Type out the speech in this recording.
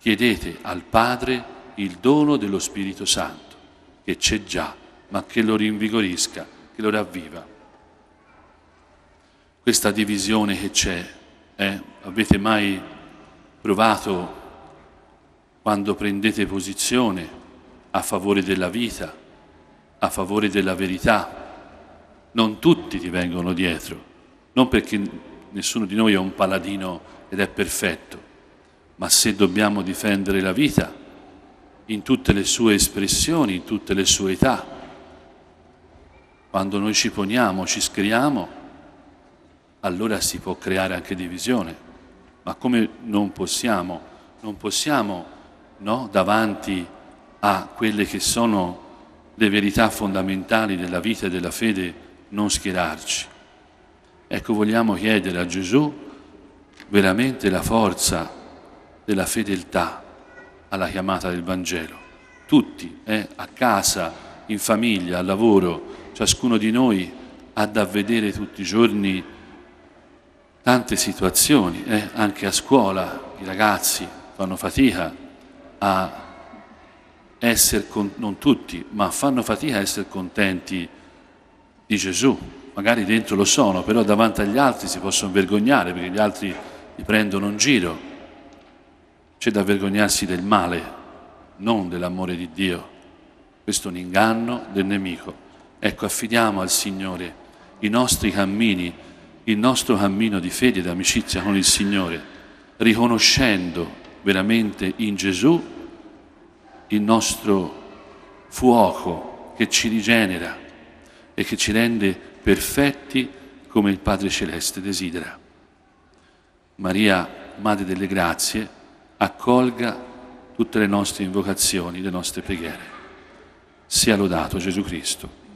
Chiedete al Padre il dono dello Spirito Santo, che c'è già, ma che lo rinvigorisca, che lo ravviva. Questa divisione che c'è, eh, avete mai provato quando prendete posizione a favore della vita, a favore della verità? Non tutti ti vengono dietro, non perché nessuno di noi è un paladino ed è perfetto, ma se dobbiamo difendere la vita in tutte le sue espressioni, in tutte le sue età, quando noi ci poniamo, ci scriamo, allora si può creare anche divisione, ma come non possiamo, non possiamo no, davanti a quelle che sono le verità fondamentali della vita e della fede, non schierarci. Ecco, vogliamo chiedere a Gesù veramente la forza della fedeltà alla chiamata del Vangelo. Tutti, eh, a casa, in famiglia, al lavoro, ciascuno di noi ha da vedere tutti i giorni tante situazioni, eh, anche a scuola i ragazzi fanno fatica a essere, con, non tutti, ma fanno fatica a essere contenti di Gesù. Magari dentro lo sono, però davanti agli altri si possono vergognare perché gli altri li prendono in giro c'è da vergognarsi del male, non dell'amore di Dio. Questo è un inganno del nemico. Ecco, affidiamo al Signore i nostri cammini, il nostro cammino di fede e di amicizia con il Signore, riconoscendo veramente in Gesù il nostro fuoco che ci rigenera e che ci rende perfetti come il Padre Celeste desidera. Maria, Madre delle Grazie, accolga tutte le nostre invocazioni, le nostre preghiere. Sia lodato Gesù Cristo.